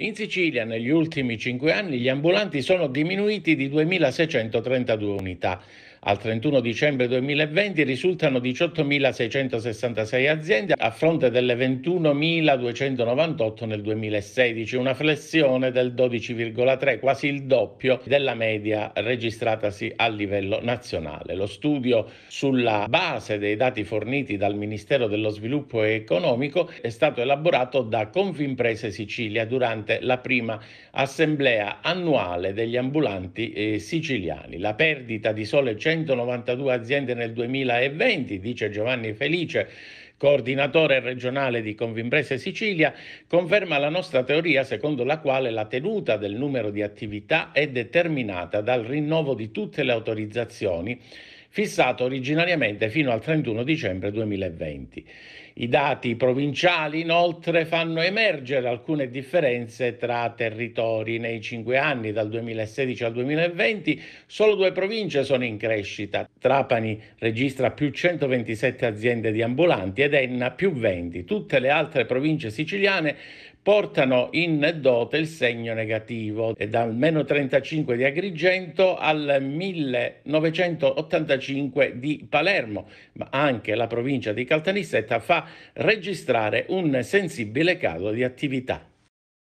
In Sicilia negli ultimi cinque anni gli ambulanti sono diminuiti di 2.632 unità. Al 31 dicembre 2020 risultano 18.666 aziende a fronte delle 21.298 nel 2016, una flessione del 12,3, quasi il doppio della media registratasi a livello nazionale. Lo studio sulla base dei dati forniti dal Ministero dello Sviluppo Economico è stato elaborato da Confimprese Sicilia durante la prima assemblea annuale degli ambulanti eh, siciliani. La perdita di sole 100 292 aziende nel 2020, dice Giovanni Felice, coordinatore regionale di Convimprese Sicilia, conferma la nostra teoria secondo la quale la tenuta del numero di attività è determinata dal rinnovo di tutte le autorizzazioni fissato originariamente fino al 31 dicembre 2020. I dati provinciali inoltre fanno emergere alcune differenze tra territori. Nei cinque anni, dal 2016 al 2020, solo due province sono in crescita. Trapani registra più 127 aziende di ambulanti ed Enna più 20. Tutte le altre province siciliane portano in dote il segno negativo e dal meno 35 di Agrigento al 1985 di Palermo, ma anche la provincia di Caltanissetta fa registrare un sensibile calo di attività.